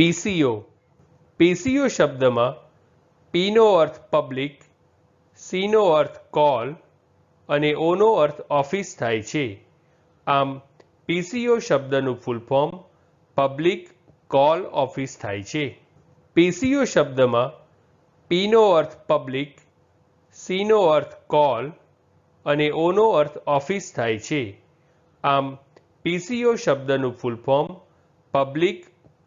PCO PCO શબ્દમાં પીનો અર્થ public સીનો અર્થ call અને ઓનો અર્થ ઓફિસ થાય છે આમ પીસીઓ શબ્દનું full form public call office થાય છે પીસીઓ શબ્દમાં પીનો અર્થ પબ્લિક સીનો અર્થ કોલ અને ઓનો અર્થ ઓફિસ થાય છે આમ પીસીઓ શબ્દનું ફૂલ ફોર્મ પબ્લિક